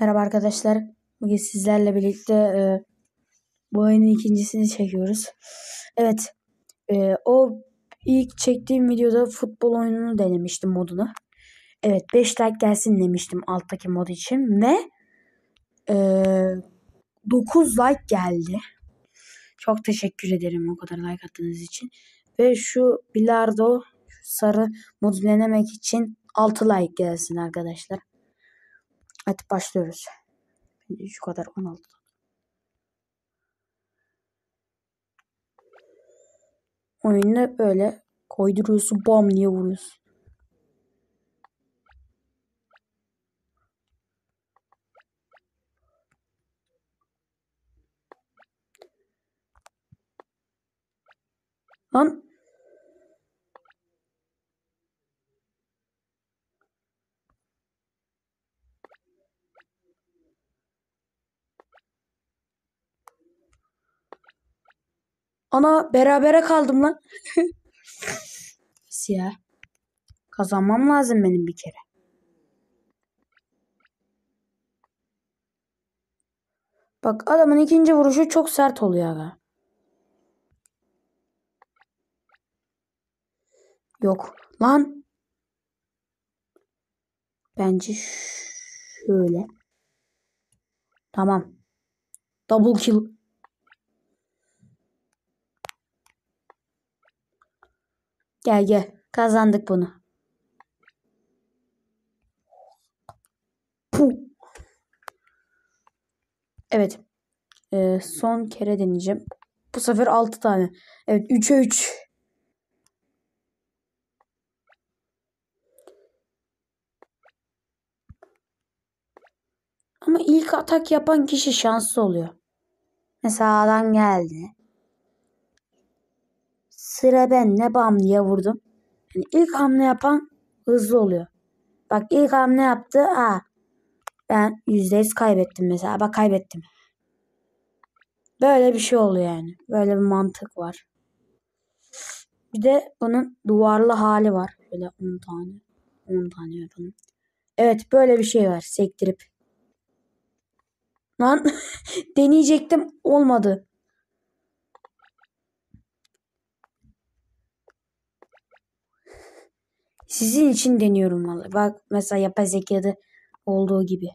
Merhaba arkadaşlar. Bugün sizlerle birlikte e, bu oyunun ikincisini çekiyoruz. Evet. E, o ilk çektiğim videoda futbol oyununu denemiştim modunu. Evet 5 like gelsin demiştim alttaki mod için ve e, like geldi. Çok teşekkür ederim o kadar like attığınız için. Ve şu bilardo şu sarı modu denemek için 6 like gelsin arkadaşlar. Hadi başlıyoruz. Şu kadar 16. Oyunu böyle koyduruyorsun bam niye vuruyorsun. Lan Ana berabere kaldım lan. Siyah. Kazanmam lazım benim bir kere. Bak adamın ikinci vuruşu çok sert oluyor aga. Yok. Lan. Bence şöyle. Tamam. Double kill. Gel gel. Kazandık bunu. Evet. Ee, son kere deneyeceğim. Bu sefer 6 tane. Evet 3'e 3. Üç. Ama ilk atak yapan kişi şanslı oluyor. Mesela adam geldi sıra ben ne bamlıya vurdum. Yani ilk hamle yapan hızlı oluyor. Bak ilk hamle yaptı. Aa, ben %100 kaybettim mesela. Bak kaybettim. Böyle bir şey oluyor yani. Böyle bir mantık var. Bir de bunun duvarlı hali var. Böyle 10 tane. 10 tane yapalım. Evet böyle bir şey var. Sektirip. Lan deneyecektim olmadı. Sizin için deniyorum vallahi. Bak mesela yapay zekada olduğu gibi.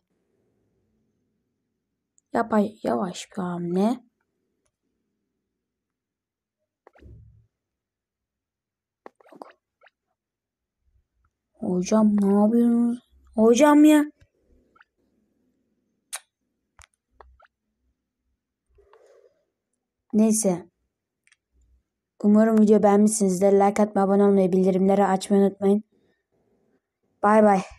Yapay yavaş bir hamle. Hocam ne yapıyorsunuz? Hocam ya. Neyse. Umarım video beğenmişsinizdir. Like atma, abone olmayı, bildirimleri açmayı unutmayın. Bye bye.